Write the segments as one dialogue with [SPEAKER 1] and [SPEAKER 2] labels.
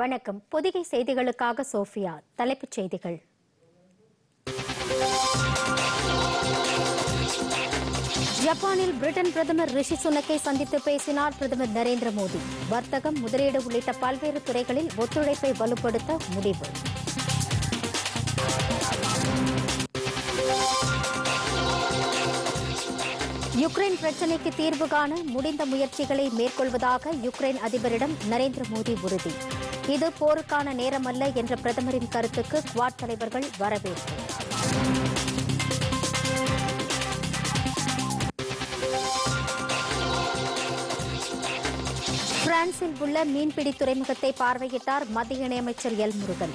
[SPEAKER 1] வணக்கம் பொதிகை செய்திகளுக்காக சோஃபியா தலைப்புச் செய்திகள் ஜப்பானில் பிரிட்டன் பிரதமர் ரிஷி சுனக்கை சந்தித்து பேசினார் பிரதமர் நரேந்திர மோடி வர்த்தகம் முதலீடு உள்ளிட்ட பல்வேறு துறைகளில் ஒத்துழைப்பை வலுப்படுத்த முடிவு யுக்ரைன் பிரச்சினைக்கு தீர்வு காண முடிந்த முயற்சிகளை மேற்கொள்வதாக யுக்ரைன் அதிபரிடம் நரேந்திர மோடி உறுதி இது போருக்கான நேரமல்ல என்ற பிரதமரின் கருத்துக்கு குவாட் தலைவர்கள் வரவேற்பு பிரான்சில் உள்ள மீன்பிடி துறைமுகத்தை பார்வையிட்டார் மத்திய இணையமைச்சர் எல் முருகன்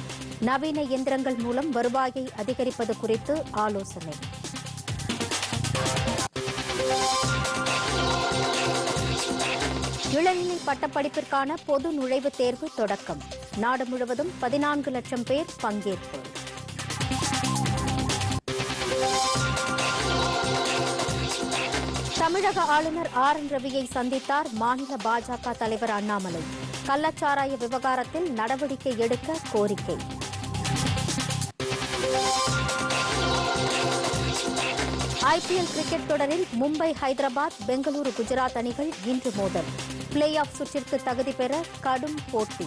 [SPEAKER 1] நவீன இயந்திரங்கள் மூலம் வருவாயை அதிகரிப்பது குறித்து ஆலோசனை இளநிலை பட்டப்படிப்பிற்கான பொது நுழைவுத் தேர்வு தொடக்கம் நாடு முழுவதும் பதினான்கு லட்சம் பேர் பங்கேற்பு தமிழக ஆளுநர் ஆர் என் ரவியை சந்தித்தார் மாநில பாஜக தலைவர் அண்ணாமலை கள்ளச்சாராய விவகாரத்தில் நடவடிக்கை எடுக்க கோரிக்கை ஐபிஎல் கிரிக்கெட் தொடரில் மும்பை ஹைதராபாத் பெங்களூரு குஜராத் அணிகள் இன்று மோதல் பிளே ஆஃப் சுற்றிற்கு தகுதி பெற கடும் போட்டி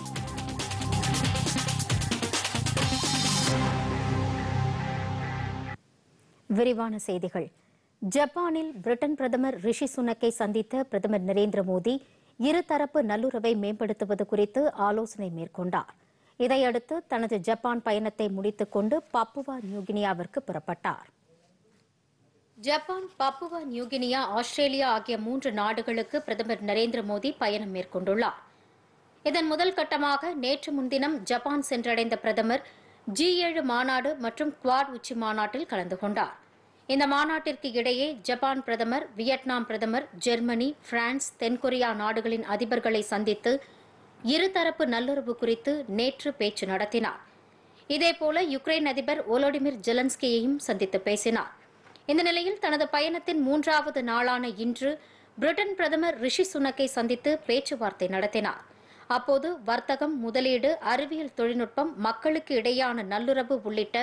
[SPEAKER 1] விரிவான செய்திகள் ஜப்பானில் பிரிட்டன் பிரதமர் ரிஷி சுனக்கை சந்தித்த பிரதமர் நரேந்திர மோடி இருதரப்பு நல்லுறவை மேம்படுத்துவது குறித்து ஆலோசனை மேற்கொண்டார் இதையடுத்து தனது ஜப்பான் பயணத்தை முடித்துக்கொண்டு பப்புவா நியூகினியாவிற்கு புறப்பட்டார் ஜப்பான் பப்புவா நியூகினியா ஆஸ்திரேலியா ஆகிய மூன்று நாடுகளுக்கு பிரதமர் நரேந்திர மோடி பயணம் மேற்கொண்டுள்ளார் இதன் முதல் கட்டமாக நேற்று முன்தினம் ஜப்பான் சென்றடைந்த பிரதமர் ஜி ஏழு மாநாடு மற்றும் குவாட் உச்சி மாநாட்டில் கலந்து கொண்டார் இந்த மாநாட்டிற்கு இடையே ஜப்பான் பிரதமர் வியட்நாம் பிரதமர் ஜெர்மனி பிரான்ஸ் தென்கொரியா நாடுகளின் அதிபர்களை சந்தித்து இருதரப்பு நல்லுறவு குறித்து நேற்று பேச்சு நடத்தினார் இதேபோல யுக்ரைன் அதிபர் ஒலோடிமிர் ஜெலன்ஸ்கியையும் சந்தித்து பேசினாா் இந்த நிலையில் தனது பயணத்தின் மூன்றாவது நாளான இன்று பிரிட்டன் பிரதமர் ரிஷி சுனக்கை சந்தித்து பேச்சுவார்த்தை நடத்தினார் அப்போது வர்த்தகம் முதலீடு அறிவியல் தொழில்நுட்பம் மக்களுக்கு இடையான நல்லுறவு உள்ளிட்ட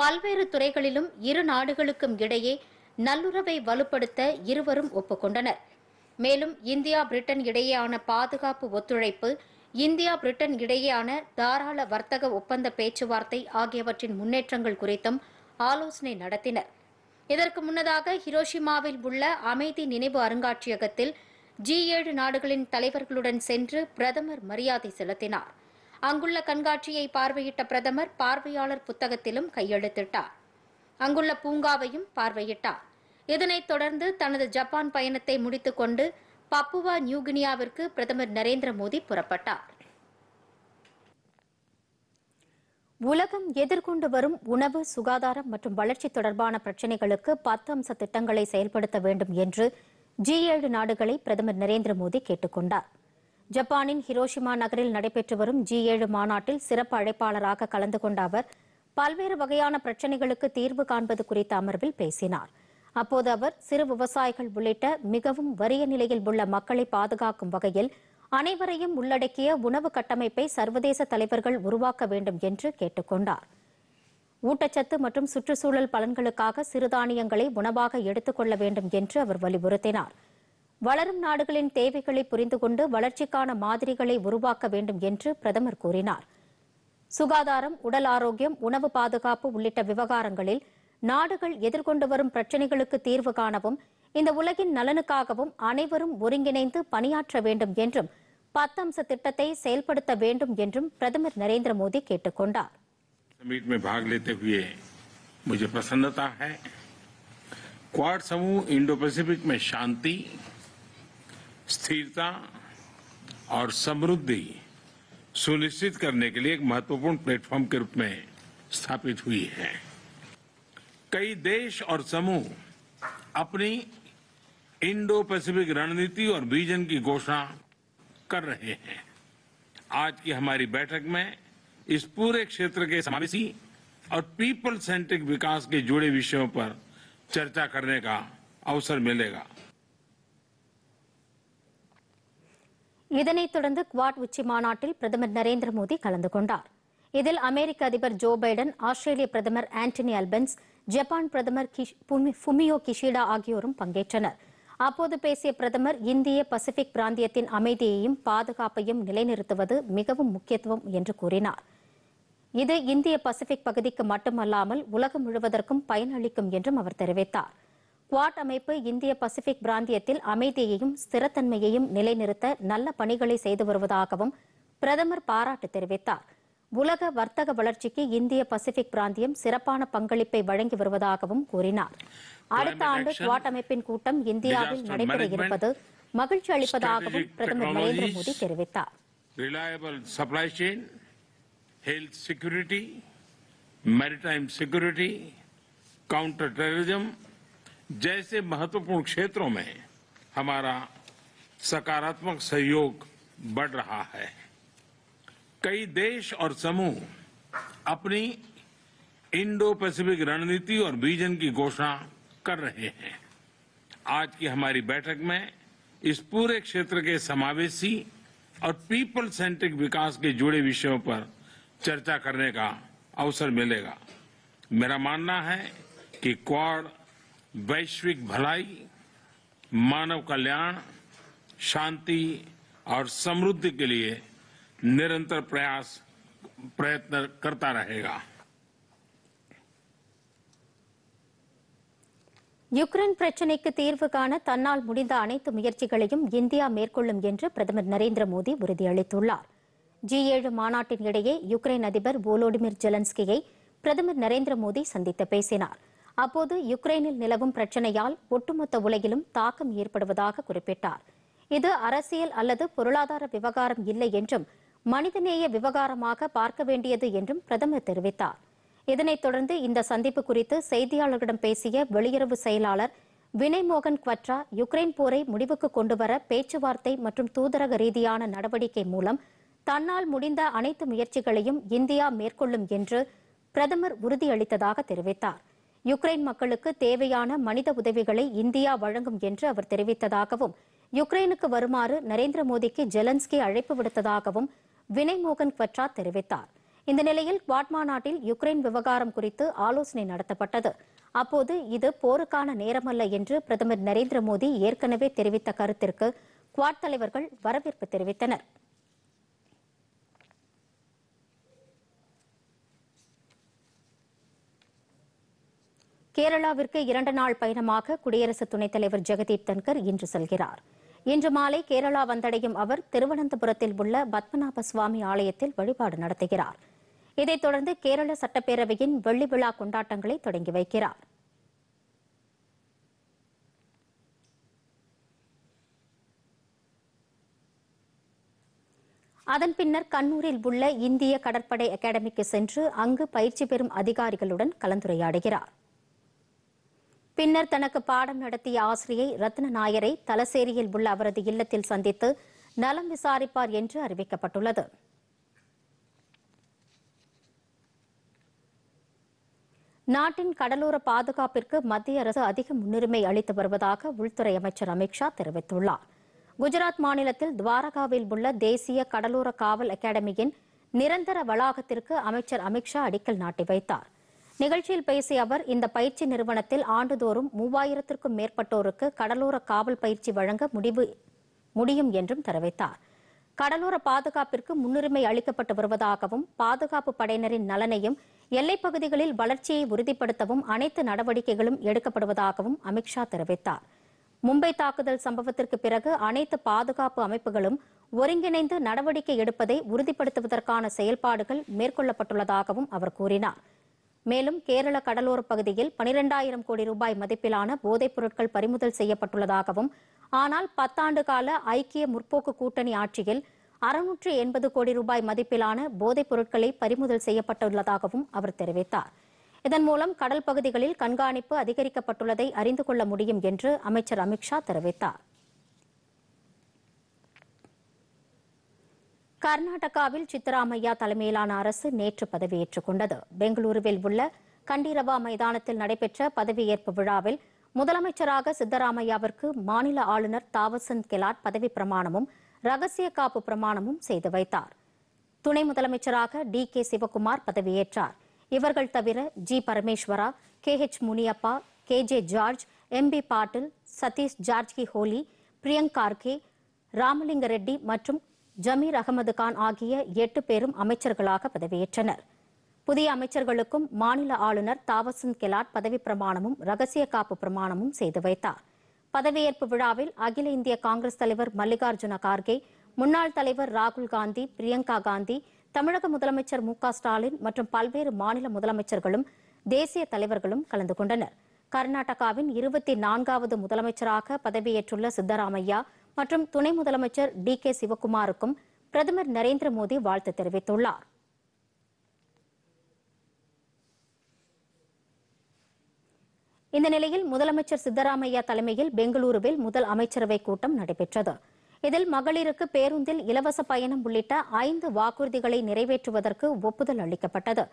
[SPEAKER 1] பல்வேறு துறைகளிலும் இரு நாடுகளுக்கும் இடையே நல்லுறவை வலுப்படுத்த இருவரும் ஒப்புக்கொண்டனர் மேலும் இந்தியா பிரிட்டன் இடையேயான பாதுகாப்பு ஒத்துழைப்பு இந்தியா பிரிட்டன் இடையேயான தாராள வர்த்தக ஒப்பந்த பேச்சுவார்த்தை ஆகியவற்றின் முன்னேற்றங்கள் குறித்தும் ஆலோசனை நடத்தினர் இதற்கு முன்னதாக ஹிரோஷிமாவில் உள்ள அமைதி நினைவு அருங்காட்சியகத்தில் ஜி ஏழு நாடுகளின் தலைவர்களுடன் சென்று பிரதமர் மரியாதை செலுத்தினார் அங்குள்ள கண்காட்சியை பார்வையிட்ட பிரதமர் பார்வையாளர் புத்தகத்திலும் கையெழுத்திட்டார் அங்குள்ள பூங்காவையும் பார்வையிட்டார் இதனைத் தொடர்ந்து தனது ஜப்பான் பயணத்தை முடித்துக்கொண்டு பப்புவா நியூகினியாவிற்கு பிரதமர் நரேந்திர மோடி புறப்பட்டார் உலகம் எதிர்கொண்டு வரும் உணவு சுகாதாரம் மற்றும் வளர்ச்சி தொடர்பான பிரச்சினைகளுக்கு பத்து அம்ச திட்டங்களை செயல்படுத்த வேண்டும் என்று ஜி ஏழு நாடுகளை பிரதமர் நரேந்திர மோடி கேட்டுக் கொண்டார் ஜப்பானின் ஹிரோஷிமா நகரில் நடைபெற்று வரும் ஜி ஏழு மாநாட்டில் சிறப்பு அழைப்பாளராக கலந்து கொண்ட அவர் பல்வேறு வகையான பிரச்சினைகளுக்கு தீர்வு காண்பது குறித்த அமர்வில் பேசினார் அப்போது அவர் சிறு விவசாயிகள் உள்ளிட்ட மிகவும் வறிய நிலையில் உள்ள மக்களை பாதுகாக்கும் வகையில் அனைவரையும் உள்ளடக்கிய உணவு கட்டமைப்பை சர்வதேச தலைவர்கள் உருவாக்க வேண்டும் என்று கேட்டுக்கொண்டார் ஊட்டச்சத்து மற்றும் சுற்றுச்சூழல் பலன்களுக்காக சிறுதானியங்களை உணவாக கொள்ள வேண்டும் என்று அவர் வலியுறுத்தினார் வளரும் நாடுகளின் தேவைகளை புரிந்து கொண்டு வளர்ச்சிக்கான மாதிரிகளை உருவாக்க வேண்டும் என்று பிரதமர் கூறினார் சுகாதாரம் உடல் ஆரோக்கியம் உணவு பாதுகாப்பு உள்ளிட்ட விவகாரங்களில் நாடுகள் எதிர்கொண்டு வரும் பிரச்சினைகளுக்கு தீர்வு காணவும் இந்த உலகின் நலனுக்காகவும் அனைவரும் ஒருங்கிணைந்து பணியாற்ற வேண்டும் என்றும் பத்து அம்ச திட்டத்தை செயல்படுத்த
[SPEAKER 2] समिट में भाग लेते हुए मुझे प्रसन्नता है क्वाड समूह इंडो पैसिफिक में शांति स्थिरता और समृद्धि सुनिश्चित करने के लिए एक महत्वपूर्ण प्लेटफॉर्म के रूप में स्थापित हुई है कई देश और समूह अपनी इंडो पैसिफिक रणनीति और विजन की घोषणा कर रहे हैं आज की हमारी बैठक में इस पूरे क्षेत्र के समावेशी और पीपल सेंट्रिक विकास के जुड़े विषयों पर चर्चा करने का अवसर मिलेगा
[SPEAKER 1] क्वाड नरेंद्र मोदी कल जो बैडन आस्तिय प्रदम आंटनी अलबन जपान प्रदम फुमियो किशीडा आगे पंगे அப்போது பேசிய பிரதமர் இந்திய பசிபிக் பிராந்தியத்தின் அமைதியையும் பாதுகாப்பையும் நிலைநிறுத்துவது மிகவும் முக்கியத்துவம் என்று கூறினார் இது இந்திய பசிபிக் பகுதிக்கு மட்டுமல்லாமல் உலகம் முழுவதற்கும் பயனளிக்கும் என்றும் அவர் தெரிவித்தார் குவாட் அமைப்பு இந்திய பசிபிக் பிராந்தியத்தில் அமைதியையும் ஸ்திரத்தன்மையையும் நிலைநிறுத்த நல்ல பணிகளை செய்து வருவதாகவும் பிரதமர் பாராட்டு தெரிவித்தாா் बुल्गा वर्तक बलरची के इंडीयन पैसिफिक प्रांद्यम सिरपான पंगलिப்பை ವಳಂಗಿರುವದಾಗೂ ಕೋರಿನಾರ್. ಆದತ ಆಂಡ್ ಕ್ವಾಟ್ ಅಮೆಪಿನ ಕೂಟಂ ಇಂಡಿಯಾದ್‌ನಲ್ಲಿ ನಡೆಯದೆ ಇರಪದು ಮಹಲ್ಚಾಳಿಪದಾಗೂ ಪ್ರಥಮ ಮರೆಯದ ಮೂದಿ ತೆರೆವತಾ.
[SPEAKER 2] Reliable supply chain, health security, maritime security, counter terrorism, ಜೈಸೆ ಮಹತ್ವಪೂರ್ಣ ಕ್ಷೇತ್ರೋಮೆ ಹಮಾರಾ ಸಕಾರಾತ್ಮಕ ಸಹಯೋಗ ಬಡ್ ರಹಾ ಹೈ. कई देश और समूह अपनी इंडो पैसिफिक रणनीति और विजन की घोषणा कर रहे हैं आज की हमारी बैठक में इस पूरे क्षेत्र के समावेशी और पीपल सेंट्रिक विकास के जुड़े विषयों पर चर्चा करने का अवसर मिलेगा मेरा मानना है कि क्वाड वैश्विक भलाई मानव कल्याण शांति और समृद्धि के लिए निरंतर प्रयास प्रयत्न करता रहेगा
[SPEAKER 1] யுக்ரைன் பிரச்சினைக்கு தீர்வு காண தன்னால் முடிந்த அனைத்து முயற்சிகளையும் இந்தியா மேற்கொள்ளும் என்று பிரதமர் நரேந்திர மோடி உறுதியளித்துள்ளார் ஜி ஏழு மாநாட்டின் இடையே யுக்ரைன் அதிபர் வோலோடிமிர் ஜெலன்ஸ்கியை பிரதமர் நரேந்திர மோடி சந்தித்து பேசினார் அப்போது யுக்ரைனில் நிலவும் பிரச்சினையால் ஒட்டுமொத்த உலகிலும் தாக்கம் ஏற்படுவதாக குறிப்பிட்டார் இது அரசியல் அல்லது பொருளாதார விவகாரம் இல்லை என்றும் மனிதநேய விவகாரமாக பார்க்க வேண்டியது என்றும் பிரதமர் தெரிவித்தார் இதனைத் தொடர்ந்து இந்த சந்திப்பு குறித்து செய்தியாளர்களிடம் பேசிய வெளியுறவு செயலாளர் வினய் மோகன் குவட்ரா யுக்ரைன் போரை முடிவுக்கு கொண்டுவர பேச்சுவார்த்தை மற்றும் தூதரக ரீதியான நடவடிக்கை மூலம் தன்னால் முடிந்த அனைத்து முயற்சிகளையும் இந்தியா மேற்கொள்ளும் என்று பிரதமர் உறுதியளித்ததாக தெரிவித்தார் யுக்ரைன் மக்களுக்கு தேவையான மனித உதவிகளை இந்தியா வழங்கும் என்று அவர் தெரிவித்ததாகவும் யுக்ரைனுக்கு வருமாறு நரேந்திர மோடிக்கு ஜெலன்ஸ்கி அழைப்பு விடுத்ததாகவும் மோகன் குவட்ரா தெரிவித்தார் இந்த நிலையில் குவாட்மா நாட்டில் யுக்ரைன் விவகாரம் குறித்து ஆலோசனை நடத்தப்பட்டது அப்போது இது போருக்கான நேரமல்ல என்று பிரதமர் நரேந்திர மோடி ஏற்கனவே தெரிவித்த கருத்திற்கு குவாட் தலைவர்கள் வரவேற்பு தெரிவித்தனர் கேரளாவிற்கு இரண்டு நாள் பயணமாக குடியரசு துணைத் தலைவர் ஜெகதீப் தன்கர் இன்று செல்கிறார் இன்று மாலை கேரளா வந்தடையும் அவர் திருவனந்தபுரத்தில் உள்ள பத்மநாப சுவாமி ஆலயத்தில் வழிபாடு நடத்துகிறார் இதைத் தொடர்ந்து கேரள சட்டப்பேரவையின் வெள்ளி விழா கொண்டாட்டங்களை தொடங்கி வைக்கிறார் அதன் பின்னர் கண்ணூரில் உள்ள இந்திய கடற்படை அகாடமிக்கு சென்று அங்கு பயிற்சி பெறும் அதிகாரிகளுடன் கலந்துரையாடுகிறார் பின்னர் தனக்கு பாடம் நடத்திய ஆசிரியை ரத்ன நாயரை தலசேரியில் உள்ள அவரது இல்லத்தில் சந்தித்து நலம் விசாரிப்பார் என்று அறிவிக்கப்பட்டுள்ளது நாட்டின் கடலோர பாதுகாப்பிற்கு மத்திய அரசு அதிக முன்னுரிமை அளித்து வருவதாக உள்துறை அமைச்சர் அமித்ஷா தெரிவித்துள்ளார் குஜராத் மாநிலத்தில் துவாரகாவில் உள்ள தேசிய கடலோர காவல் அகாடமியின் நிரந்தர வளாகத்திற்கு அமைச்சர் அமித்ஷா அடிக்கல் நாட்டி வைத்தார் நிகழ்ச்சியில் பேசிய அவர் இந்த பயிற்சி நிறுவனத்தில் ஆண்டுதோறும் மூவாயிரத்திற்கும் மேற்பட்டோருக்கு கடலோர காவல் பயிற்சி வழங்க முடிவு முடியும் என்றும் தெரிவித்தார் கடலோர பாதுகாப்பிற்கு முன்னுரிமை அளிக்கப்பட்டு வருவதாகவும் பாதுகாப்பு படையினரின் நலனையும் எல்லைப் பகுதிகளில் வளர்ச்சியை உறுதிப்படுத்தவும் அனைத்து நடவடிக்கைகளும் எடுக்கப்படுவதாகவும் அமித்ஷா தெரிவித்தார் மும்பை தாக்குதல் சம்பவத்திற்கு பிறகு அனைத்து பாதுகாப்பு அமைப்புகளும் ஒருங்கிணைந்து நடவடிக்கை எடுப்பதை உறுதிப்படுத்துவதற்கான செயல்பாடுகள் மேற்கொள்ளப்பட்டுள்ளதாகவும் அவர் கூறினாா் மேலும் கேரள கடலோர பகுதியில் பனிரெண்டாயிரம் கோடி ரூபாய் மதிப்பிலான போதைப் பொருட்கள் பறிமுதல் செய்யப்பட்டுள்ளதாகவும் ஆனால் பத்தாண்டு கால ஐக்கிய முற்போக்கு கூட்டணி ஆட்சியில் அறுநூற்று எண்பது கோடி ரூபாய் மதிப்பிலான போதைப் பொருட்களை பறிமுதல் செய்யப்பட்டுள்ளதாகவும் அவர் தெரிவித்தார் இதன் மூலம் கடல் பகுதிகளில் கண்காணிப்பு அதிகரிக்கப்பட்டுள்ளதை அறிந்து கொள்ள முடியும் என்று அமைச்சர் அமித்ஷா தெரிவித்தார் கர்நாடகாவில் சித்தராமையா தலைமையிலான அரசு நேற்று பதவியேற்றுக் கொண்டது பெங்களூருவில் உள்ள கண்டிரவா மைதானத்தில் நடைபெற்ற பதவியேற்பு விழாவில் முதலமைச்சராக சித்தராமையாவிற்கு மாநில ஆளுநர் தாவசந்த் கெலாட் பதவி பிரமாணமும் ரகசிய காப்பு பிரமாணமும் செய்து வைத்தார் துணை முதலமைச்சராக டி கே சிவகுமார் பதவியேற்றார் இவர்கள் தவிர G Parameswara K H Muniyappa K J George M B பாட்டில் சதீஷ் ஜார்ஜ்கி ஹோலி பிரியங்கார்கே ராமலிங்க ரெட்டி மற்றும் ஜமீர் அகமது கான் ஆகிய எட்டு பேரும் அமைச்சர்களாக பதவியேற்றனர் புதிய அமைச்சர்களுக்கும் மாநில ஆளுநர் தாவசந்த் கெலாட் பதவி பிரமாணமும் ரகசிய காப்பு பிரமாணமும் செய்து வைத்தார் பதவியேற்பு விழாவில் அகில இந்திய காங்கிரஸ் தலைவர் மல்லிகார்ஜுன கார்கே முன்னாள் தலைவர் ராகுல் காந்தி பிரியங்கா காந்தி தமிழக முதலமைச்சர் மு ஸ்டாலின் மற்றும் பல்வேறு மாநில முதலமைச்சர்களும் தேசிய தலைவர்களும் கலந்து கொண்டனர் கர்நாடகாவின் இருபத்தி நான்காவது முதலமைச்சராக பதவியேற்றுள்ள சித்தராமையா மற்றும் துணை முதலமைச்சர் டி கே சிவக்குமாருக்கும் பிரதமர் நரேந்திர மோடி வாழ்த்து தெரிவித்துள்ளார் இந்த நிலையில் முதலமைச்சர் சித்தராமையா தலைமையில் பெங்களூருவில் முதல் அமைச்சரவை கூட்டம் நடைபெற்றது இதில் மகளிருக்கு பேருந்தில் இலவச பயணம் உள்ளிட்ட ஐந்து வாக்குறுதிகளை நிறைவேற்றுவதற்கு ஒப்புதல் அளிக்கப்பட்டது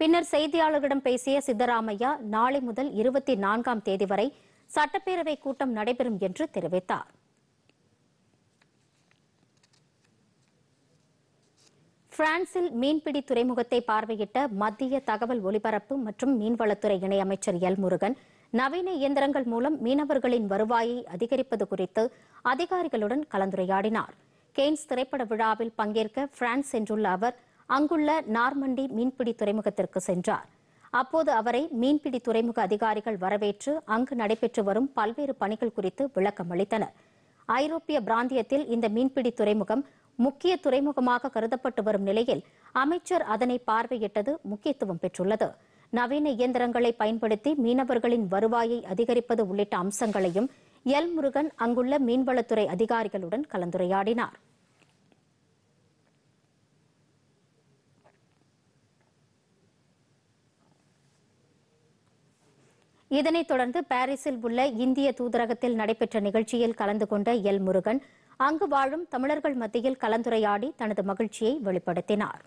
[SPEAKER 1] பின்னர் செய்தியாளர்களிடம் பேசிய சித்தராமையா நாளை முதல் இருபத்தி நான்காம் தேதி வரை சட்டப்பேரவை கூட்டம் நடைபெறும் என்று தெரிவித்தாா் பிரான்சில் மீன்பிடி துறைமுகத்தை பார்வையிட்ட மத்திய தகவல் ஒலிபரப்பு மற்றும் மீன்வளத்துறை இணையமைச்சர் எல் முருகன் நவீன இயந்திரங்கள் மூலம் மீனவர்களின் வருவாயை அதிகரிப்பது குறித்து அதிகாரிகளுடன் கலந்துரையாடினார் கெய்ன்ஸ் திரைப்பட விழாவில் பங்கேற்க பிரான்ஸ் சென்றுள்ள அவர் அங்குள்ள நார்மண்டி மீன்பிடி துறைமுகத்திற்கு சென்றார் அப்போது அவரை மீன்பிடி துறைமுக அதிகாரிகள் வரவேற்று அங்கு நடைபெற்று வரும் பல்வேறு பணிகள் குறித்து விளக்கம் அளித்தனர் ஐரோப்பிய பிராந்தியத்தில் இந்த மீன்பிடி துறைமுகம் முக்கிய துறைமுகமாக கருதப்பட்டு வரும் நிலையில் அமைச்சர் அதனை பார்வையிட்டது முக்கியத்துவம் பெற்றுள்ளது நவீன இயந்திரங்களை பயன்படுத்தி மீனவர்களின் வருவாயை அதிகரிப்பது உள்ளிட்ட அம்சங்களையும் எல் முருகன் அங்குள்ள மீன்வளத்துறை அதிகாரிகளுடன் கலந்துரையாடினார் இதனைத் தொடர்ந்து பாரிஸில் உள்ள இந்திய தூதரகத்தில் நடைபெற்ற நிகழ்ச்சியில் கலந்து கொண்ட எல் முருகன் அங்கு வாழும் தமிழர்கள் மத்தியில் கலந்துரையாடி தனது மகிழ்ச்சியை வெளிப்படுத்தினார்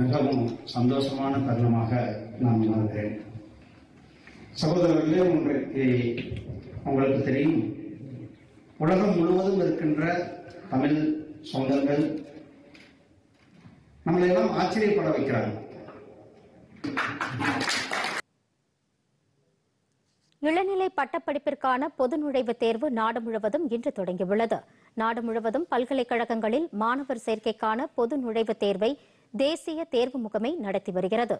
[SPEAKER 3] மிகவும் சந்தோஷமான தருணமாக நான் உணர்கிறேன் சகோதரர்களே உங்களுக்கு உங்களுக்கு தெரியும் உலகம் முழுவதும் இருக்கின்ற தமிழ் சொந்தங்கள் நம்மளெல்லாம் ஆச்சரியப்பட வைக்கிறாங்க
[SPEAKER 1] இளநிலை பட்டப்படிப்பிற்கான பொது நுழைவுத் தேர்வு நாடு முழுவதும் இன்று தொடங்கியுள்ளது நாடு முழுவதும் பல்கலைக்கழகங்களில் மாணவர் சேர்க்கைக்கான பொது நுழைவுத் தேர்வை தேசிய தேர்வு முகமை நடத்தி வருகிறது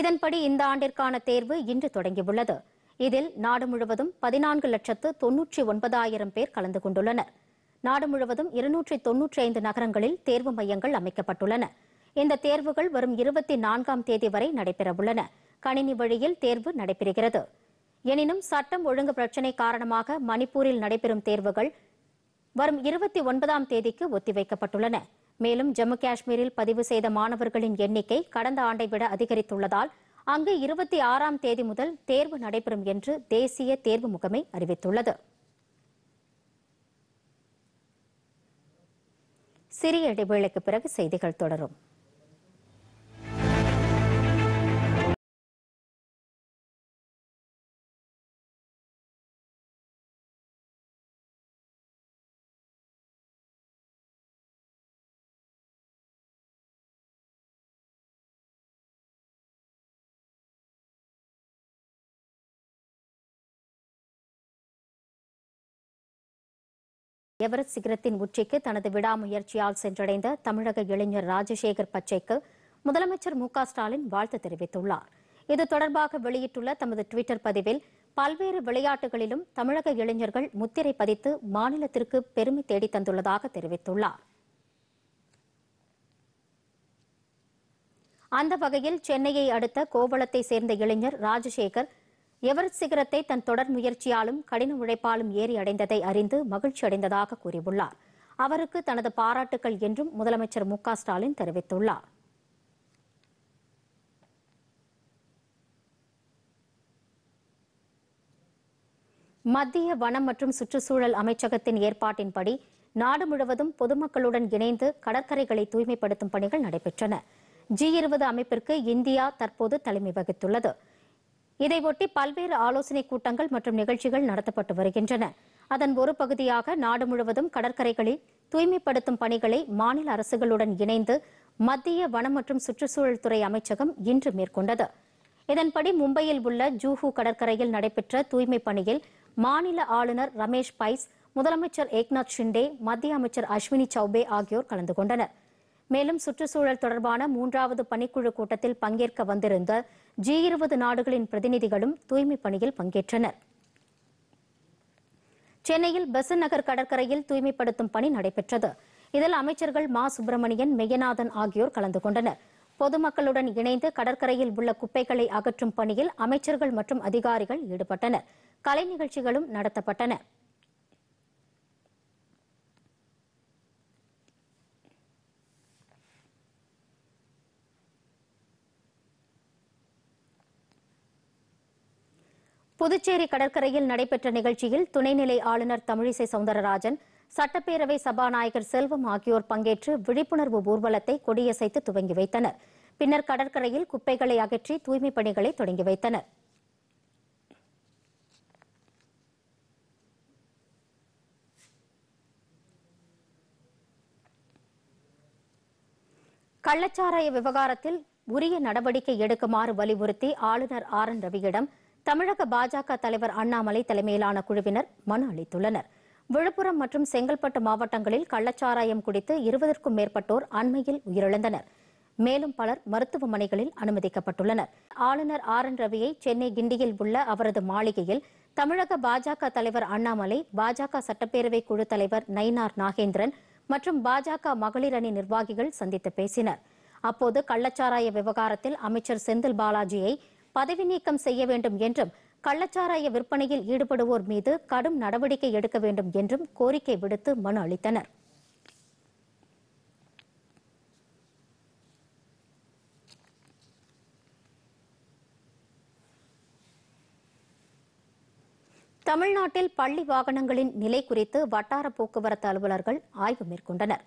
[SPEAKER 1] இதன்படி இந்த ஆண்டிற்கான தேர்வு இன்று தொடங்கியுள்ளது இதில் நாடு முழுவதும் பதினான்கு லட்சத்து தொன்னூற்றி ஒன்பதாயிரம் பேர் கலந்து கொண்டுள்ளனர் நாடு முழுவதும் இருநூற்றி தொன்னூற்றி ஐந்து நகரங்களில் தேர்வு மையங்கள் அமைக்கப்பட்டுள்ளன இந்த தேர்வுகள் வரும் இருபத்தி நான்காம் தேதி வரை நடைபெறவுள்ளன கணினி வழியில் தேர்வு நடைபெறுகிறது எனினும் சட்டம் ஒழுங்கு பிரச்சினை காரணமாக மணிப்பூரில் நடைபெறும் தேர்வுகள் வரும் இருபத்தி ஒன்பதாம் தேதிக்கு ஒத்திவைக்கப்பட்டுள்ளன மேலும் ஜம்மு காஷ்மீரில் பதிவு செய்த மாணவர்களின் எண்ணிக்கை கடந்த ஆண்டை விட அதிகரித்துள்ளதால் அங்கு இருபத்தி ஆறாம் தேதி முதல் தேர்வு நடைபெறும் என்று தேசிய தேர்வு முகமை அறிவித்துள்ளது சிறிய இடைவேளைக்கு பிறகு செய்திகள் தொடரும் எவரஸ்ட் சிகரத்தின் உச்சிக்கு தனது விடாமுயற்சியால் சென்றடைந்த தமிழக இளைஞர் ராஜசேகர் பச்சைக்கு முதலமைச்சர் மு ஸ்டாலின் வாழ்த்து தெரிவித்துள்ளார் இது தொடர்பாக வெளியிட்டுள்ள தமது டுவிட்டர் பதிவில் பல்வேறு விளையாட்டுகளிலும் தமிழக இளைஞர்கள் முத்திரை பதித்து மாநிலத்திற்கு பெருமை தேடி தந்துள்ளதாக தெரிவித்துள்ளார் அந்த வகையில் சென்னையை அடுத்த கோவளத்தை சேர்ந்த இளைஞர் ராஜசேகர் எவரெஸ்ட் சிகரத்தை தன் தொடர் முயற்சியாலும் கடின உழைப்பாலும் ஏறி அடைந்ததை அறிந்து மகிழ்ச்சி அடைந்ததாக கூறியுள்ளார் அவருக்கு தனது பாராட்டுகள் என்றும் முதலமைச்சர் மு ஸ்டாலின் தெரிவித்துள்ளார் மத்திய வனம் மற்றும் சுற்றுச்சூழல் அமைச்சகத்தின் ஏற்பாட்டின்படி நாடு முழுவதும் பொதுமக்களுடன் இணைந்து கடற்கரைகளை தூய்மைப்படுத்தும் பணிகள் நடைபெற்றன ஜி இருபது அமைப்பிற்கு இந்தியா தற்போது தலைமை வகித்துள்ளது இதையொட்டி பல்வேறு ஆலோசனைக் கூட்டங்கள் மற்றும் நிகழ்ச்சிகள் நடத்தப்பட்டு வருகின்றன அதன் ஒரு பகுதியாக நாடு முழுவதும் கடற்கரைகளில் தூய்மைப்படுத்தும் பணிகளை மாநில அரசுகளுடன் இணைந்து மத்திய வனம் மற்றும் சுற்றுச்சூழல் துறை அமைச்சகம் இன்று மேற்கொண்டது இதன்படி மும்பையில் உள்ள ஜூஹூ கடற்கரையில் நடைபெற்ற தூய்மை பணியில் மாநில ஆளுநர் ரமேஷ் பைஸ் முதலமைச்சர் ஏக்நாத் ஷிண்டே மத்திய அமைச்சர் அஸ்வினி சௌபே ஆகியோர் கலந்து கொண்டனா் மேலும் சுற்றுச்சூழல் தொடர்பான மூன்றாவது பணிக்குழு கூட்டத்தில் பங்கேற்க வந்திருந்த ஜி இருபது நாடுகளின் பிரதிநிதிகளும் தூய்மை பணியில் பங்கேற்றனர் சென்னையில் பெசன் நகர் கடற்கரையில் தூய்மைப்படுத்தும் பணி நடைபெற்றது இதில் அமைச்சர்கள் மா சுப்பிரமணியன் மெய்யநாதன் ஆகியோர் கலந்து கொண்டனர் பொதுமக்களுடன் இணைந்து கடற்கரையில் உள்ள குப்பைகளை அகற்றும் பணியில் அமைச்சர்கள் மற்றும் அதிகாரிகள் ஈடுபட்டனர் கலை நிகழ்ச்சிகளும் நடத்தப்பட்டன புதுச்சேரி கடற்கரையில் நடைபெற்ற நிகழ்ச்சியில் துணைநிலை ஆளுநர் தமிழிசை சவுந்தரராஜன் சட்டப்பேரவை சபாநாயகர் செல்வம் ஆகியோர் பங்கேற்று விழிப்புணர்வு ஊர்வலத்தை கொடியசைத்து துவங்கி வைத்தனர் பின்னர் கடற்கரையில் குப்பைகளை அகற்றி தூய்மைப் பணிகளை தொடங்கி வைத்தனர் கள்ளச்சாராய விவகாரத்தில் உரிய நடவடிக்கை எடுக்குமாறு வலியுறுத்தி ஆளுநர் ஆர் என் ரவியிடம் தமிழக பாஜக தலைவர் அண்ணாமலை தலைமையிலான குழுவினர் மனு அளித்துள்ளனர் விழுப்புரம் மற்றும் செங்கல்பட்டு மாவட்டங்களில் கள்ளச்சாராயம் குடித்து இருபதற்கும் மேற்பட்டோர் அண்மையில் உயிரிழந்தனர் மேலும் பலர் மருத்துவமனைகளில் அனுமதிக்கப்பட்டுள்ளனர் ஆளுநர் ஆர் என் ரவியை சென்னை கிண்டியில் உள்ள அவரது மாளிகையில் தமிழக பாஜக தலைவர் அண்ணாமலை பாஜக சட்டப்பேரவை குழு தலைவர் நயினார் நாகேந்திரன் மற்றும் பாஜக மகளிர் அணி நிர்வாகிகள் சந்தித்து பேசினர் அப்போது கள்ளச்சாராய விவகாரத்தில் அமைச்சர் செந்தில் பாலாஜியை பதவி நீக்கம் செய்ய வேண்டும் என்றும் கள்ளச்சாராய விற்பனையில் ஈடுபடுவோர் மீது கடும் நடவடிக்கை எடுக்க வேண்டும் என்றும் கோரிக்கை விடுத்து மனு அளித்தனர் தமிழ்நாட்டில் பள்ளி வாகனங்களின் நிலை குறித்து வட்டார போக்குவரத்து அலுவலர்கள் ஆய்வு மேற்கொண்டனர்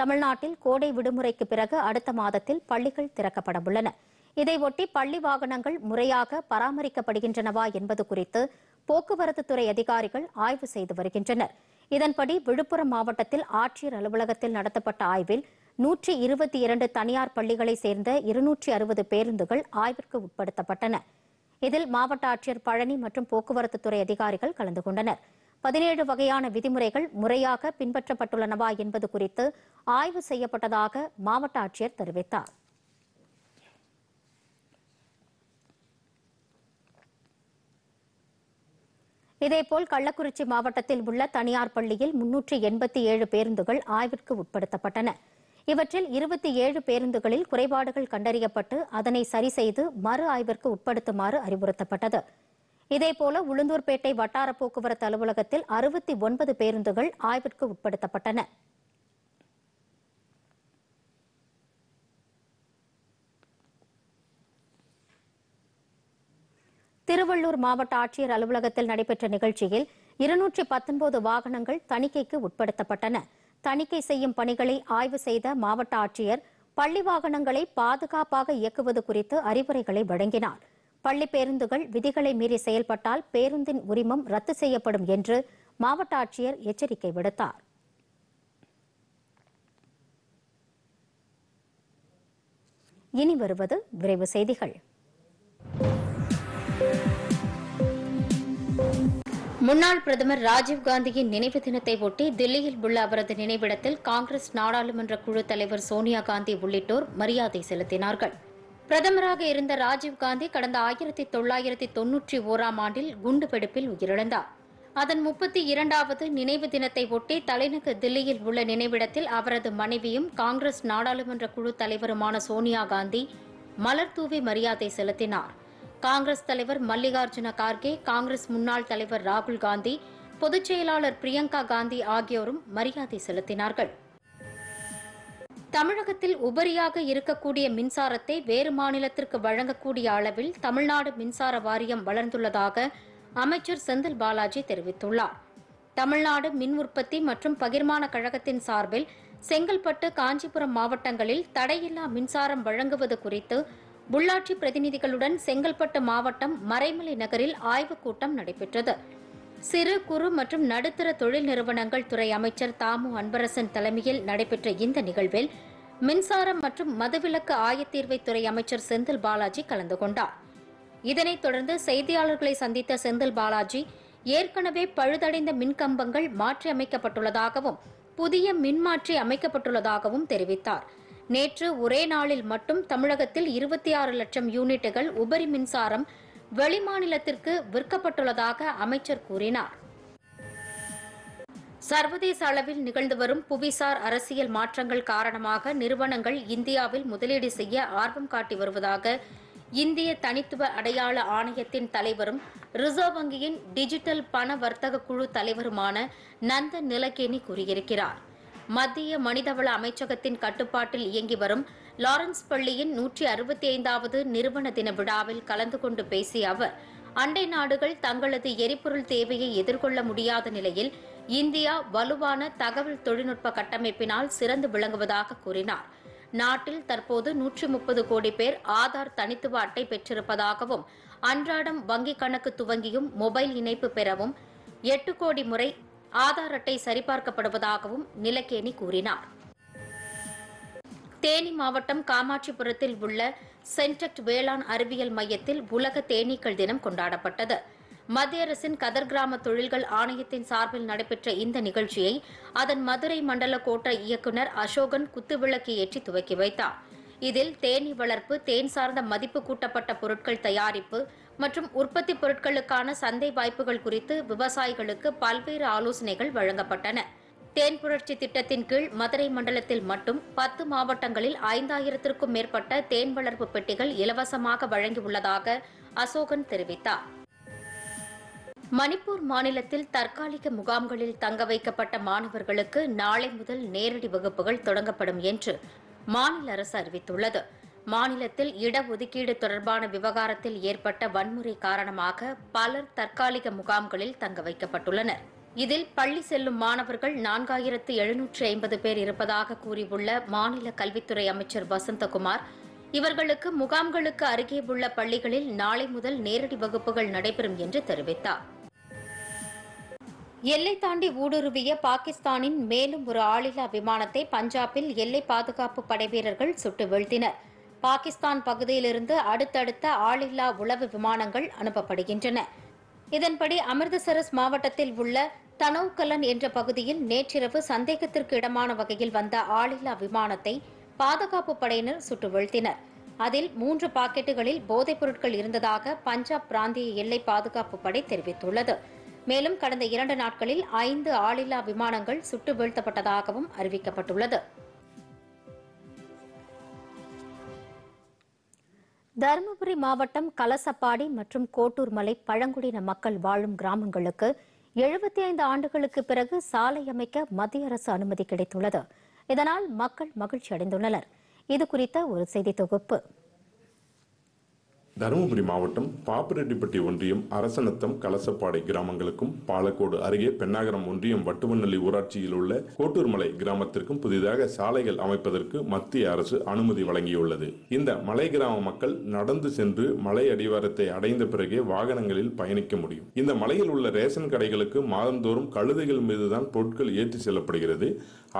[SPEAKER 1] தமிழ்நாட்டில் கோடை விடுமுறைக்கு பிறகு அடுத்த மாதத்தில் பள்ளிகள் திறக்கப்பட உள்ளன இதையொட்டி பள்ளி வாகனங்கள் முறையாக பராமரிக்கப்படுகின்றனவா என்பது குறித்து போக்குவரத்து துறை அதிகாரிகள் ஆய்வு செய்து வருகின்றனர் இதன்படி விழுப்புரம் மாவட்டத்தில் ஆட்சியர் அலுவலகத்தில் நடத்தப்பட்ட ஆய்வில் நூற்றி இருபத்தி இரண்டு தனியார் பள்ளிகளைச் சேர்ந்த இருநூற்றி அறுபது பேருந்துகள் ஆய்விற்கு உட்படுத்தப்பட்டன இதில் மாவட்ட ஆட்சியர் பழனி மற்றும் போக்குவரத்து துறை அதிகாரிகள் கலந்து கொண்டனர் பதினேழு வகையான விதிமுறைகள் முறையாக பின்பற்றப்பட்டுள்ளனவா என்பது குறித்து ஆய்வு செய்யப்பட்டதாக மாவட்ட ஆட்சியர் தெரிவித்தாா் இதேபோல் கள்ளக்குறிச்சி மாவட்டத்தில் உள்ள தனியார் பள்ளியில் முன்னூற்றி எண்பத்தி ஏழு பேருந்துகள் ஆய்விற்கு உட்படுத்தப்பட்டன இவற்றில் இருபத்தி ஏழு பேருந்துகளில் குறைபாடுகள் கண்டறியப்பட்டு அதனை சரி செய்து மறு ஆய்விற்கு உட்படுத்துமாறு அறிவுறுத்தப்பட்டது இதேபோல உளுந்தூர்பேட்டை வட்டார போக்குவரத்து அலுவலகத்தில் அறுபத்தி ஒன்பது பேருந்துகள் ஆய்விற்கு உட்படுத்தப்பட்டன திருவள்ளூர் மாவட்ட ஆட்சியர் அலுவலகத்தில் நடைபெற்ற நிகழ்ச்சியில் இருநூற்றி பத்தொன்பது வாகனங்கள் தணிக்கைக்கு உட்படுத்தப்பட்டன தணிக்கை செய்யும் பணிகளை ஆய்வு செய்த மாவட்ட ஆட்சியர் பள்ளி வாகனங்களை பாதுகாப்பாக இயக்குவது குறித்து அறிவுரைகளை வழங்கினார் பள்ளி பேருந்துகள் விதிகளை மீறி செயல்பட்டால் பேருந்தின் உரிமம் ரத்து செய்யப்படும் என்று மாவட்ட ஆட்சியர் எச்சரிக்கை விடுத்தார் இனி வருவது விரைவு செய்திகள் முன்னாள் பிரதமர் ராஜீவ்காந்தியின் நினைவு தினத்தை ஒட்டி தில்லியில் உள்ள அவரது நினைவிடத்தில் காங்கிரஸ் நாடாளுமன்ற குழு தலைவர் சோனியா காந்தி உள்ளிட்டோர் மரியாதை செலுத்தினார்கள் பிரதமராக இருந்த ராஜீவ்காந்தி கடந்த ஆயிரத்தி தொள்ளாயிரத்தி தொன்னூற்றி ஓராம் ஆண்டில் குண்டுவெடிப்பில் உயிரிழந்தார் அதன் முப்பத்தி இரண்டாவது நினைவு தினத்தை ஒட்டி தலைநகர் தில்லியில் உள்ள நினைவிடத்தில் அவரது மனைவியும் காங்கிரஸ் நாடாளுமன்ற குழு தலைவருமான சோனியா காந்தி மலர்தூவி மரியாதை செலுத்தினாா் காங்கிரஸ் தலைவர் மல்லிகார்ஜுன கார்கே காங்கிரஸ் முன்னாள் தலைவர் ராகுல் காந்தி பொதுச் செயலாளர் பிரியங்கா காந்தி ஆகியோரும் மரியாதை செலுத்தினார்கள் தமிழகத்தில் உபரியாக இருக்கக்கூடிய மின்சாரத்தை வேறு மாநிலத்திற்கு வழங்கக்கூடிய அளவில் தமிழ்நாடு மின்சார வாரியம் வளர்ந்துள்ளதாக அமைச்சர் செந்தில் பாலாஜி தெரிவித்துள்ளார் தமிழ்நாடு மின் உற்பத்தி மற்றும் பகிர்மான கழகத்தின் சார்பில் செங்கல்பட்டு காஞ்சிபுரம் மாவட்டங்களில் தடையில்லா மின்சாரம் வழங்குவது குறித்து உள்ளாட்சி பிரதிநிதிகளுடன் செங்கல்பட்டு மாவட்டம் மறைமலை நகரில் ஆய்வுக் கூட்டம் நடைபெற்றது சிறு குறு மற்றும் நடுத்தர தொழில் நிறுவனங்கள் துறை அமைச்சர் தாமு அன்பரசன் தலைமையில் நடைபெற்ற இந்த நிகழ்வில் மின்சாரம் மற்றும் மதுவிலக்கு துறை அமைச்சர் செந்தில் பாலாஜி கலந்து கொண்டார் இதனைத் தொடர்ந்து செய்தியாளர்களை சந்தித்த செந்தில் பாலாஜி ஏற்கனவே பழுதடைந்த மின்கம்பங்கள் மாற்றியமைக்கப்பட்டுள்ளதாகவும் புதிய மின்மாற்றி அமைக்கப்பட்டுள்ளதாகவும் தெரிவித்தாா் நேற்று ஒரே நாளில் மட்டும் தமிழகத்தில் இருபத்தி ஆறு லட்சம் யூனிட்டுகள் உபரி மின்சாரம் வெளிமாநிலத்திற்கு விற்கப்பட்டுள்ளதாக அமைச்சர் கூறினார் சர்வதேச அளவில் நிகழ்ந்து வரும் புவிசார் அரசியல் மாற்றங்கள் காரணமாக நிறுவனங்கள் இந்தியாவில் முதலீடு செய்ய ஆர்வம் காட்டி வருவதாக இந்திய தனித்துவ அடையாள ஆணையத்தின் தலைவரும் ரிசர்வ் வங்கியின் டிஜிட்டல் பண வர்த்தக குழு தலைவருமான நந்த நிலகேனி கூறியிருக்கிறார் மத்திய மனிதவள அமைச்சகத்தின் கட்டுப்பாட்டில் இயங்கி வரும் லாரன்ஸ் பள்ளியின் நூற்றி அறுபத்தி ஐந்தாவது நிறுவன தின விழாவில் கலந்து கொண்டு பேசிய அவர் அண்டை நாடுகள் தங்களது எரிபொருள் தேவையை எதிர்கொள்ள முடியாத நிலையில் இந்தியா வலுவான தகவல் தொழில்நுட்ப கட்டமைப்பினால் சிறந்து விளங்குவதாக கூறினார் நாட்டில் தற்போது நூற்றி முப்பது கோடி பேர் ஆதார் தனித்துவ அட்டை பெற்றிருப்பதாகவும் அன்றாடம் வங்கிக் கணக்கு துவங்கியும் மொபைல் இணைப்பு பெறவும் எட்டு கோடி முறை ஆதார் அட்டை சரிபார்க்கப்படுவதாகவும் நிலக்கேணி கூறினார் தேனி மாவட்டம் காமாட்சிபுரத்தில் உள்ள சென்டெக்ட் வேளாண் அறிவியல் மையத்தில் உலக தேனீக்கள் தினம் கொண்டாடப்பட்டது மத்திய அரசின் கதர் கிராம தொழில்கள் ஆணையத்தின் சார்பில் நடைபெற்ற இந்த நிகழ்ச்சியை அதன் மதுரை மண்டல கோட்ட இயக்குநர் அசோகன் குத்துவிளக்கு ஏற்றி துவக்கி வைத்தார் இதில் தேனி வளர்ப்பு தேன் சார்ந்த மதிப்பு கூட்டப்பட்ட பொருட்கள் தயாரிப்பு மற்றும் உற்பத்தி பொருட்களுக்கான சந்தை வாய்ப்புகள் குறித்து விவசாயிகளுக்கு பல்வேறு ஆலோசனைகள் வழங்கப்பட்டன தேன் புரட்சி திட்டத்தின் கீழ் மதுரை மண்டலத்தில் மட்டும் பத்து மாவட்டங்களில் ஐந்தாயிரத்திற்கும் மேற்பட்ட தேன் வளர்ப்பு பெட்டிகள் இலவசமாக வழங்கியுள்ளதாக அசோகன் தெரிவித்தார் மணிப்பூர் மாநிலத்தில் தற்காலிக முகாம்களில் தங்க வைக்கப்பட்ட மாணவர்களுக்கு நாளை முதல் நேரடி வகுப்புகள் தொடங்கப்படும் என்று மாநில அரசு அறிவித்துள்ளது மாநிலத்தில் இடஒதுக்கீடு தொடர்பான விவகாரத்தில் ஏற்பட்ட வன்முறை காரணமாக பலர் தற்காலிக முகாம்களில் தங்க வைக்கப்பட்டுள்ளனர் இதில் பள்ளி செல்லும் மாணவர்கள் நான்காயிரத்து எழுநூற்று ஐம்பது பேர் இருப்பதாக கூறியுள்ள மாநில கல்வித்துறை அமைச்சர் வசந்தகுமார் இவர்களுக்கு முகாம்களுக்கு அருகே உள்ள பள்ளிகளில் நாளை முதல் நேரடி வகுப்புகள் நடைபெறும் என்று தெரிவித்தார் எல்லை தாண்டி ஊடுருவிய பாகிஸ்தானின் மேலும் ஒரு ஆளில்லா விமானத்தை பஞ்சாபில் எல்லை பாதுகாப்பு படை வீரர்கள் சுட்டு வீழ்த்தினர் பாகிஸ்தான் பகுதியிலிருந்து அடுத்தடுத்த ஆளில்லா உளவு விமானங்கள் அனுப்பப்படுகின்றன இதன்படி அமிர்தசரஸ் மாவட்டத்தில் உள்ள தனவுக்கலன் என்ற பகுதியில் நேற்றிரவு சந்தேகத்திற்கு இடமான வகையில் வந்த ஆளில்லா விமானத்தை பாதுகாப்பு படையினர் சுட்டு வீழ்த்தினர் அதில் மூன்று பாக்கெட்டுகளில் போதைப் பொருட்கள் இருந்ததாக பஞ்சாப் பிராந்திய எல்லை பாதுகாப்பு படை தெரிவித்துள்ளது மேலும் கடந்த இரண்டு நாட்களில் ஐந்து ஆளில்லா விமானங்கள் சுட்டு வீழ்த்தப்பட்டதாகவும் அறிவிக்கப்பட்டுள்ளது தருமபுரி மாவட்டம் கலசப்பாடி மற்றும் கோட்டூர் மலை பழங்குடியின மக்கள் வாழும் கிராமங்களுக்கு எழுபத்தி ஐந்து ஆண்டுகளுக்கு பிறகு சாலை அமைக்க மத்திய அரசு அனுமதி கிடைத்துள்ளது இதனால் மக்கள் மகிழ்ச்சி அடைந்துள்ளனர் இது குறித்த ஒரு செய்தி தொகுப்பு
[SPEAKER 4] தருமபுரி மாவட்டம் பாப்பிரெட்டிப்பட்டி ஒன்றியம் அரசநத்தம் கலசப்பாடை கிராமங்களுக்கும் பாலக்கோடு அருகே பெண்ணாகரம் ஒன்றியம் வட்டுவநல்லி ஊராட்சியில் உள்ள கோட்டூர்மலை கிராமத்திற்கும் புதிதாக சாலைகள் அமைப்பதற்கு மத்திய அரசு அனுமதி வழங்கியுள்ளது இந்த மலை கிராம மக்கள் நடந்து சென்று மலை அடிவாரத்தை அடைந்த பிறகே வாகனங்களில் பயணிக்க முடியும் இந்த மலையில் உள்ள ரேஷன் கடைகளுக்கு மாதந்தோறும் கழுதைகள் மீதுதான் பொருட்கள் ஏற்றி செல்லப்படுகிறது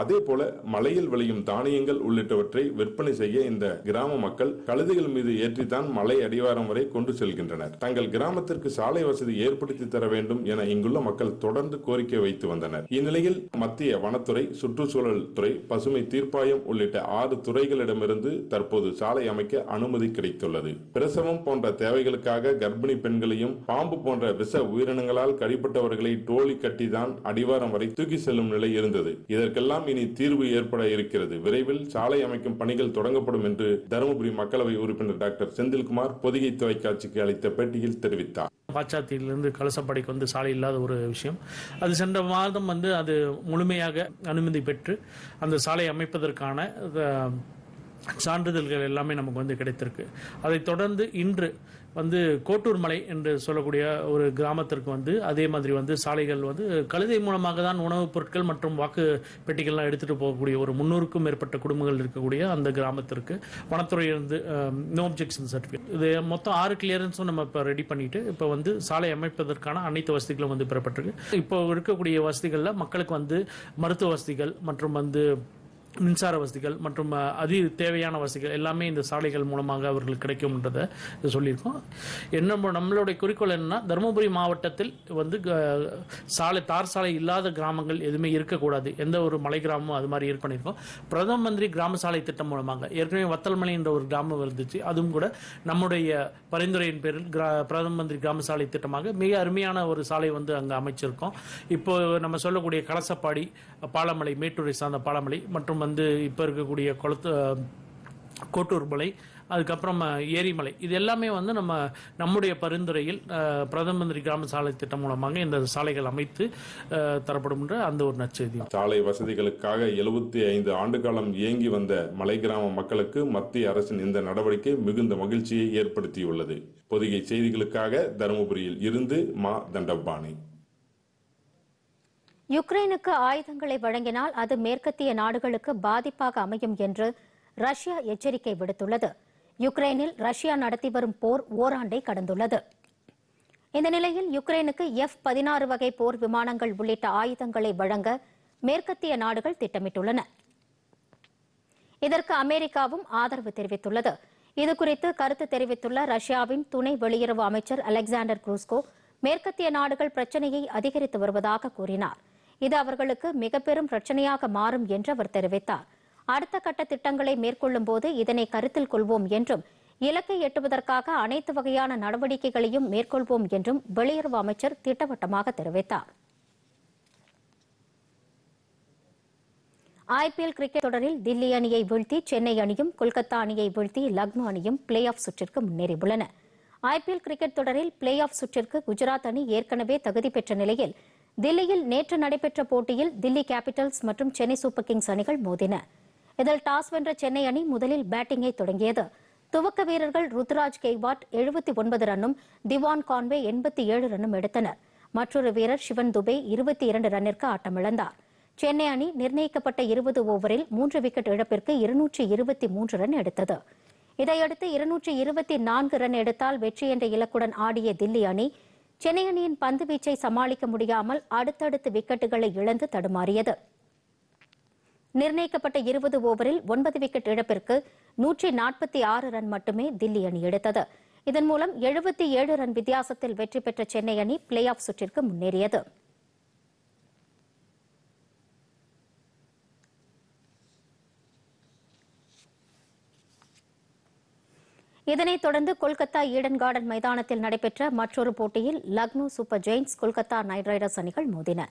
[SPEAKER 4] அதே போல மலையில் விளையும் தானியங்கள் உள்ளிட்டவற்றை விற்பனை செய்ய இந்த கிராம மக்கள் கழுதைகள் மீது ஏற்றித்தான் மலை அடிவார அடிவாரம் வரை கொண்டு செல்கின்றனர் தங்கள் கிராமத்திற்கு சாலை வசதி ஏற்படுத்தி தர வேண்டும் என இங்குள்ள மக்கள் தொடர்ந்து கோரிக்கை வைத்து வந்தனர் இந்நிலையில் மத்திய வனத்துறை சுற்றுச்சூழல் துறை பசுமை தீர்ப்பாயம் உள்ளிட்ட ஆறு துறைகளிடமிருந்து தற்போது சாலை அமைக்க அனுமதி கிடைத்துள்ளது பிரசவம் போன்ற தேவைகளுக்காக கர்ப்பிணி பெண்களையும் பாம்பு போன்ற விச உயிரினங்களால் கடிப்பட்டவர்களை டோலி கட்டிதான் அடிவாரம் வரை தூக்கி செல்லும் நிலை இருந்தது இதற்கெல்லாம் இனி தீர்வு ஏற்பட இருக்கிறது விரைவில் சாலை அமைக்கும் பணிகள் தொடங்கப்படும் என்று தருமபுரி மக்களவை உறுப்பினர் டாக்டர் செந்தில்குமார் பொது பொதிகை தொலைக்காட்சிக்கு அளித்த பேட்டியில் தெரிவித்தார்
[SPEAKER 3] பாச்சாத்தியிலிருந்து கலசப்படைக்கு வந்து சாலை இல்லாத ஒரு விஷயம் அது சென்ற மாதம் வந்து அது முழுமையாக அனுமதி பெற்று அந்த சாலை அமைப்பதற்கான சான்றிதழ்கள் எல்லாமே நமக்கு வந்து கிடைத்திருக்கு அதைத் தொடர்ந்து இன்று வந்து கோட்டூர் மலை என்று சொல்லக்கூடிய ஒரு கிராமத்திற்கு வந்து அதே மாதிரி வந்து சாலைகள் வந்து கழுதை மூலமாக தான் உணவுப் பொருட்கள் மற்றும் வாக்கு பெட்டிகள்லாம் எடுத்துகிட்டு போகக்கூடிய ஒரு முன்னூறுக்கும் மேற்பட்ட குடும்பங்கள் இருக்கக்கூடிய அந்த கிராமத்திற்கு வனத்துறையிலிருந்து நோ அப்ஜெக்ஷன் சர்டிஃபிகேட் இது மொத்தம் ஆறு கிளியரன்ஸும் நம்ம இப்போ ரெடி பண்ணிட்டு இப்போ வந்து சாலை அமைப்பதற்கான அனைத்து வசதிகளும் வந்து பெறப்பட்டிருக்கு இப்போ இருக்கக்கூடிய வசதிகளில் மக்களுக்கு வந்து மருத்துவ வசதிகள் மற்றும் வந்து மின்சார வசதிகள் மற்றும் அதி தேவையான வசதிகள் எல்லாமே இந்த சாலைகள் மூலமாக அவர்களுக்கு கிடைக்கும்ன்றதை சொல்லியிருக்கோம் என்ன நம்மளுடைய குறிக்கோள் என்னன்னா தருமபுரி மாவட்டத்தில் வந்து சாலை தார் சாலை இல்லாத கிராமங்கள் எதுவுமே இருக்கக்கூடாது எந்த ஒரு மலை கிராமமும் அது மாதிரி ஏற்பண்ணியிருக்கோம் பண்ணியிருக்கோம் பிரதம மந்திரி கிராம சாலை திட்டம் மூலமாக ஏற்கனவே வத்தல்மலை என்ற ஒரு கிராமம் இருந்துச்சு அதுவும் கூட நம்முடைய பரிந்துரையின் பேரில் கிரா பிரதம மந்திரி கிராம சாலை திட்டமாக மிக அருமையான ஒரு சாலை வந்து அங்கே அமைச்சிருக்கோம் இப்போ நம்ம சொல்லக்கூடிய கலசப்பாடி பாலமலை மேட்டூரை சார்ந்த பாலமலை மற்றும் வந்து இப்போ இருக்கக்கூடிய குளத்து கோட்டூர் மலை அதுக்கப்புறம் ஏரிமலை இது எல்லாமே வந்து நம்ம நம்முடைய பரிந்துரையில் பிரதம மந்திரி கிராம சாலை திட்டம் மூலமாக இந்த சாலைகள் அமைத்து தரப்படும் என்ற அந்த ஒரு நச்செய்தி
[SPEAKER 4] சாலை வசதிகளுக்காக எழுபத்தி ஐந்து ஆண்டு காலம் இயங்கி வந்த மலை கிராம மக்களுக்கு மத்திய அரசின் இந்த நடவடிக்கை மிகுந்த மகிழ்ச்சியை ஏற்படுத்தியுள்ளது பொதிகை செய்திகளுக்காக தருமபுரியில் இருந்து மா தண்டபாணி
[SPEAKER 1] யுக்ரைனுக்கு ஆயுதங்களை வழங்கினால் அது மேற்கத்திய நாடுகளுக்கு பாதிப்பாக அமையும் என்று ரஷ்யா எச்சரிக்கை விடுத்துள்ளது யுக்ரைனில் ரஷ்யா நடத்தி வரும் போர் ஓராண்டை கடந்துள்ளது இந்த நிலையில் யுக்ரைனுக்கு எஃப் பதினாறு வகை போர் விமானங்கள் உள்ளிட்ட ஆயுதங்களை வழங்க மேற்கத்திய நாடுகள் திட்டமிட்டுள்ளன இதற்கு அமெரிக்காவும் ஆதரவு தெரிவித்துள்ளது இதுகுறித்து கருத்து தெரிவித்துள்ள ரஷ்யாவின் துணை வெளியுறவு அமைச்சர் அலெக்சாண்டர் குரூஸ்கோ மேற்கத்திய நாடுகள் பிரச்சனையை அதிகரித்து வருவதாக கூறினார் இது அவர்களுக்கு மிக பெரும் பிரச்சனையாக மாறும் என்று அவர் தெரிவித்தார் அடுத்த கட்ட திட்டங்களை மேற்கொள்ளும் போது இதனை கருத்தில் கொள்வோம் என்றும் இலக்கை எட்டுவதற்காக அனைத்து வகையான நடவடிக்கைகளையும் மேற்கொள்வோம் என்றும் வெளியுறவு அமைச்சர் திட்டவட்டமாக தெரிவித்தார் ஐபிஎல் கிரிக்கெட் தொடரில் தில்லி அணியை வீழ்த்தி சென்னை அணியும் கொல்கத்தா அணியை வீழ்த்தி லக்னோ அணியும் பிளே ஆஃப் சுற்றிற்கு முன்னேறியுள்ளன ஐபிஎல் கிரிக்கெட் தொடரில் பிளே ஆஃப் சுற்றிற்கு குஜராத் அணி ஏற்கனவே தகுதி பெற்ற நிலையில் தில்லியில் நேற்று நடைபெற்ற போட்டியில் தில்லி கேபிட்டல்ஸ் மற்றும் சென்னை சூப்பர் கிங்ஸ் அணிகள் மோதின இதில் டாஸ் வென்ற சென்னை அணி முதலில் பேட்டிங்கை தொடங்கியது துவக்க வீரர்கள் ருத்ராஜ் கெய்வாட் எழுபத்தி ஒன்பது ரன்னும் திவான் கான்வே எண்பத்தி ஏழு ரன்னும் எடுத்தனர் மற்றொரு வீரர் சிவன் துபே இருபத்தி இரண்டு ரன்னிற்கு ஆட்டமிழந்தார் சென்னை அணி நிர்ணயிக்கப்பட்ட இருபது ஓவரில் மூன்று விக்கெட் இழப்பிற்கு இருநூற்றி இருபத்தி மூன்று ரன் எடுத்தது இதையடுத்து இருநூற்றி இருபத்தி நான்கு ரன் எடுத்தால் வெற்றி என்ற இலக்குடன் ஆடிய தில்லி அணி சென்னை அணியின் பந்து வீச்சை சமாளிக்க முடியாமல் அடுத்தடுத்து விக்கெட்டுகளை இழந்து தடுமாறியது நிர்ணயிக்கப்பட்ட இருபது ஓவரில் ஒன்பது விக்கெட் இழப்பிற்கு நூற்றி நாற்பத்தி ஆறு ரன் மட்டுமே தில்லி அணி எடுத்தது இதன் மூலம் எழுபத்தி ஏழு ரன் வித்தியாசத்தில் வெற்றி பெற்ற சென்னை அணி பிளே ஆஃப் சுற்றிற்கு முன்னேறியது இதனைத் தொடர்ந்து கொல்கத்தா ஈடன் கார்டன் மைதானத்தில் நடைபெற்ற மற்றொரு போட்டியில் Lucknow Super Giants Kolkata Knight Riders அணிகள் மோதின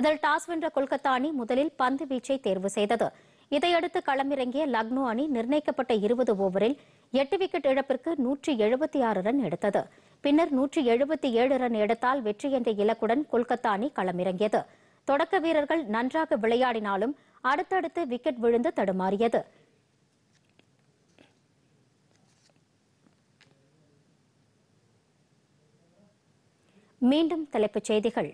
[SPEAKER 1] இதில் டாஸ் வென்ற கொல்கத்தா அணி முதலில் பந்து வீச்சை தேர்வு செய்தது இதையடுத்து களமிறங்கிய லக்னோ அணி நிர்ணயிக்கப்பட்ட இருபது ஓவரில் எட்டு விக்கெட் இழப்பிற்கு நூற்றி எழுபத்தி ஆறு ரன் எடுத்தது பின்னர் நூற்றி எழுபத்தி ஏழு ரன் எடுத்தால் வெற்றி என்ற இலக்குடன் கொல்கத்தா அணி களமிறங்கியது தொடக்க வீரர்கள் நன்றாக விளையாடினாலும் அடுத்தடுத்து விக்கெட் விழுந்து தடுமாறியது மீண்டும் தலைப்புச் செய்திகள்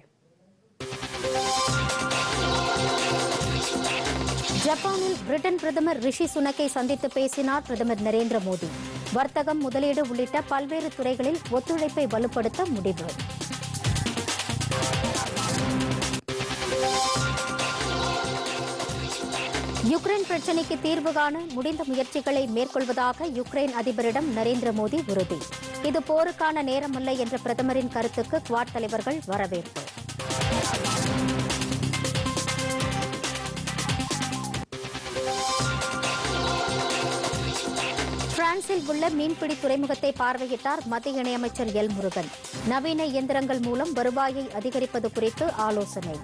[SPEAKER 1] ஜப்பானில் பிரிட்டன் பிரதமர் ரிஷி சுனக்கை சந்தித்து பேசினார் பிரதமர் நரேந்திர மோடி வர்த்தகம் முதலீடு உள்ளிட்ட பல்வேறு துறைகளில் ஒத்துழைப்பை வலுப்படுத்த முடிவு யுக்ரைன் பிரச்சினைக்கு தீர்வு காண முடிந்த முயற்சிகளை மேற்கொள்வதாக யுக்ரைன் அதிபரிடம் நரேந்திர மோடி உறுதி இது போருக்கான நேரமல்ல என்ற பிரதமரின் கருத்துக்கு குவாட் தலைவர்கள் வரவேற்பு பிரான்சில் உள்ள மீன்பிடி துறைமுகத்தை பார்வையிட்டார் மத்திய இணையமைச்சர் எல் முருகன் நவீன இயந்திரங்கள் மூலம் வருவாயை அதிகரிப்பது குறித்து ஆலோசனை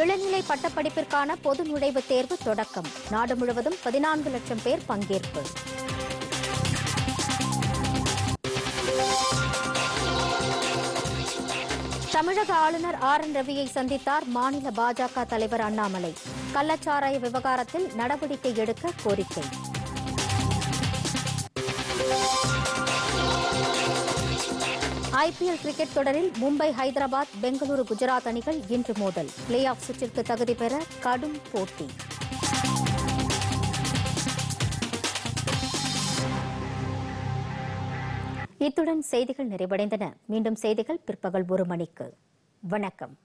[SPEAKER 1] இளநிலை பட்டப்படிப்பிற்கான பொது நுழைவுத் தேர்வு தொடக்கம் நாடு முழுவதும் பதினான்கு லட்சம் பேர் பங்கேற்பு தமிழக ஆளுநர் ஆர் என் ரவியை சந்தித்தார் மாநில பாஜக தலைவர் அண்ணாமலை கள்ளச்சாராய விவகாரத்தில் நடவடிக்கை எடுக்க கோரிக்கை ஐபிஎல் கிரிக்கெட் தொடரில் மும்பை ஹைதராபாத் பெங்களூரு குஜராத் அணிகள் இன்று மோதல் பிளே ஆஃப் சுற்றிற்கு தகுதி பெற கடும் போட்டி இத்துடன் செய்திகள் நிறைவடைந்தன மீண்டும் செய்திகள் பிற்பகல் ஒரு மணிக்கு வணக்கம்